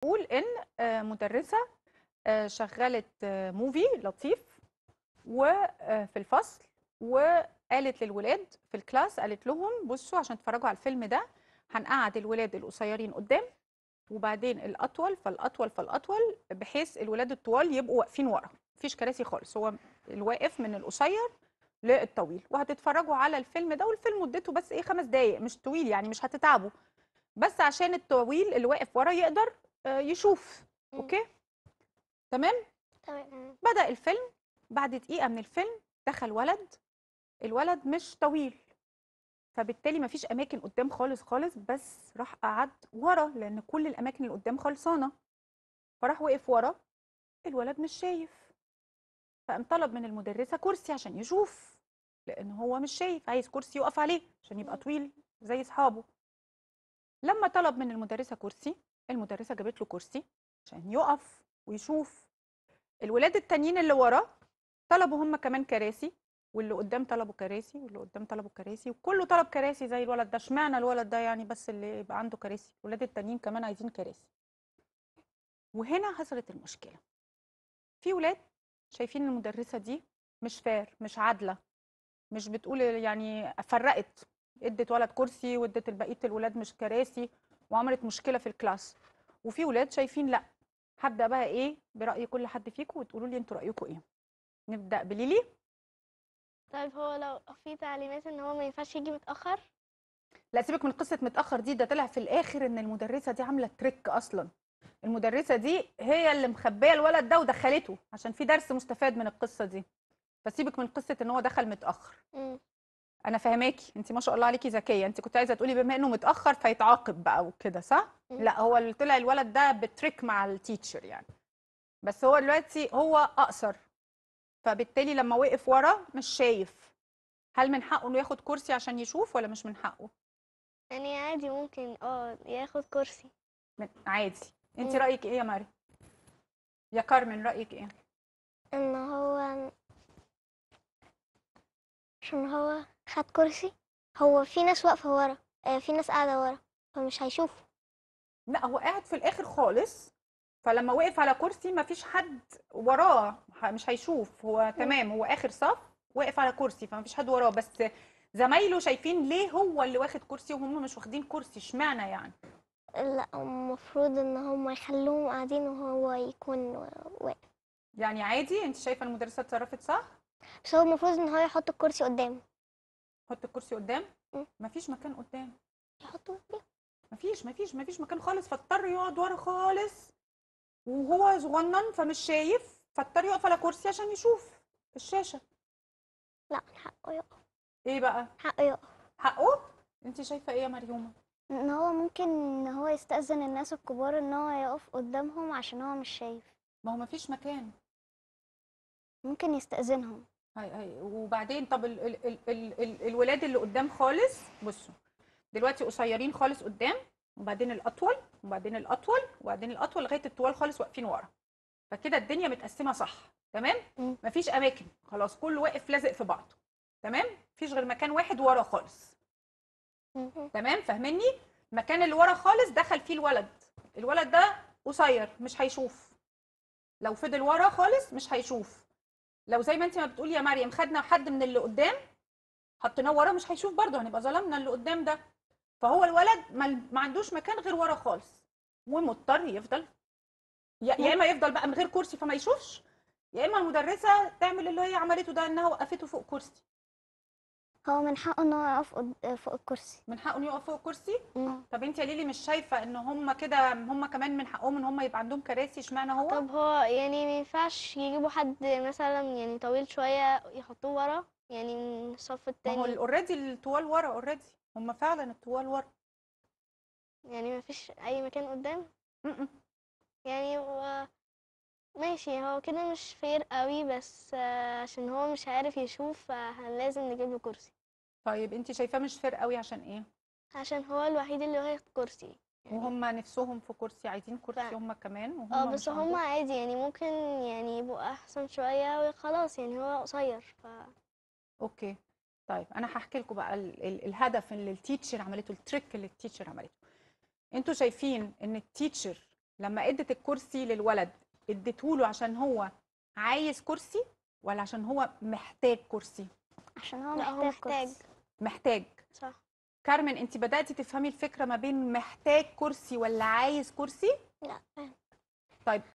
بتقول ان آه، مدرسه آه، شغلت آه، موفي لطيف وفي الفصل وقالت للولاد في الكلاس قالت لهم بصوا عشان تتفرجوا على الفيلم ده هنقعد الولاد القصيرين قدام وبعدين الاطول فالاطول فالاطول بحيث الولاد الطوال يبقوا واقفين ورا مفيش كراسي خالص هو الواقف من القصير للطويل وهتتفرجوا على الفيلم ده والفيلم مدته بس ايه خمس دقايق مش طويل يعني مش هتتعبوا بس عشان الطويل اللي واقف ورا يقدر آه، يشوف اوكي تمام تمام بدا الفيلم بعد دقيقه من الفيلم دخل ولد الولد مش طويل فبالتالي مفيش اماكن قدام خالص خالص بس راح قعد ورا لان كل الاماكن اللي قدام خلصانه فراح وقف ورا الولد مش شايف فقام طلب من المدرسه كرسي عشان يشوف لان هو مش شايف عايز كرسي يقف عليه عشان يبقى طويل زي اصحابه لما طلب من المدرسه كرسي المدرسه جابت له كرسي عشان يقف ويشوف الولاد التانيين اللي وراه طلبوا هم كمان كراسي واللي قدام طلبوا كراسي واللي قدام طلبوا كراسي وكله طلب كراسي زي الولد ده اشمعنى الولد ده يعني بس اللي يبقى عنده كراسي الولاد التانيين كمان عايزين كراسي وهنا حصلت المشكله في ولاد شايفين المدرسه دي مش فار مش عادله مش بتقول يعني فرقت ادت ولد كرسي وادت بقيه الولاد مش كراسي وعملت مشكله في الكلاس وفي ولاد شايفين لا هبدا بقى ايه براي كل حد فيكم وتقولوا لي انتوا رايكم ايه نبدا بليلي طيب هو لو في تعليمات ان هو ما ينفعش يجي متاخر لا سيبك من قصه متاخر دي ده طلع في الاخر ان المدرسه دي عامله تريك اصلا المدرسه دي هي اللي مخبيه الولد ده ودخلته عشان في درس مستفاد من القصه دي فسيبك من قصه ان هو دخل متاخر م. انا فهماكي انت ما شاء الله عليكي ذكيه انت كنت عايزه تقولي بما انه متاخر فيتعاقب بقى وكده صح لا هو اللي طلع الولد ده بتريك مع التيتشر يعني بس هو دلوقتي هو اقصر فبالتالي لما وقف ورا مش شايف هل من حقه انه ياخد كرسي عشان يشوف ولا مش من حقه يعني عادي ممكن اه ياخد كرسي من عادي انت رايك ايه يا ماري يا كارمن رايك ايه ان هو عشان هو خد كرسي هو في ناس واقفه ورا آه في ناس قاعده ورا فمش هيشوفه لا هو قاعد في الاخر خالص فلما وقف على كرسي مفيش حد وراه مش هيشوف هو تمام هو اخر صف واقف على كرسي فمفيش حد وراه بس زمايله شايفين ليه هو اللي واخد كرسي وهم مش واخدين كرسي اشمعنى يعني لا المفروض ان هم يخلوهم قاعدين وهو يكون واقف يعني عادي انت شايفه المدرسه اتصرفت صح بس هو المفروض ان هو يحط الكرسي قدامه حط الكرسي قدام مفيش مكان قدام يحطه قدام مفيش مفيش مفيش مكان خالص فاضطر يقعد ورا خالص وهو صغنن فمش شايف فاضطر يقف على كرسي عشان يشوف الشاشه لا حقه يقف ايه بقى حقه يقف حقه انت شايفه ايه يا مريومه ان هو ممكن ان هو يستأذن الناس الكبار ان هو يقف قدامهم عشان هو مش شايف ما هو مفيش مكان ممكن يستأذنهم هاي هاي وبعدين طب ال ال ال ال ال الولاد اللي قدام خالص بصوا دلوقتي قصيرين خالص قدام وبعدين الاطول وبعدين الاطول وبعدين الاطول لغايه الطوال خالص واقفين ورا فكده الدنيا متقسمه صح تمام مفيش اماكن خلاص كله واقف لازق في بعضه تمام مفيش غير مكان واحد ورا خالص تمام فاهمني المكان اللي ورا خالص دخل فيه الولد الولد ده قصير مش هيشوف لو فضل ورا خالص مش هيشوف لو زي ما انت ما بتقولي يا مريم خدنا حد من اللي قدام حطيناه ورا مش هيشوف برضه هنبقى ظلمنا اللي قدام ده فهو الولد ما عندوش مكان غير ورا خالص ومضطر يفضل يا اما يفضل بقى من غير كرسي فما يشوفش يا اما المدرسه تعمل اللي هي عملته ده انها وقفته فوق كرسي هو من حقه ان هو يقف فوق الكرسي من حقه انه يقف فوق الكرسي مم. طب انت يا ليلي مش شايفه ان هم كده هم كمان من حقهم ان هم يبقى عندهم كراسي اشمعنى هو طب هو يعني ما ينفعش يجيبوا حد مثلا يعني طويل شوية يحطوه ورا يعني من الصف الثاني هو التاني اوريدي الطوال ورا اوريدي هم فعلا الطوال ورا يعني ما فيش أي مكان قدام م- م. يعني هو ماشي هو كده مش فير قوي بس عشان هو مش عارف يشوف فلازم نجيب له كرسي طيب انت شايفاه مش فير قوي عشان ايه عشان هو الوحيد اللي واخد كرسي يعني. وهم نفسهم في كرسي عايزين كرسي ف- هم كمان وهم اه بس هم عادي يعني ممكن يعني يبقوا احسن شوية وخلاص يعني هو قصير ف اوكي طيب انا هحكي لكم بقى ال ال الهدف اللي التيتشر عملته التريك اللي التيتشر عملته انتوا شايفين ان التيتشر لما ادت الكرسي للولد اديته له عشان هو عايز كرسي ولا عشان هو محتاج كرسي عشان هو محتاج, محتاج كرسي محتاج صح كارمن انت بداتي تفهمي الفكره ما بين محتاج كرسي ولا عايز كرسي لا طيب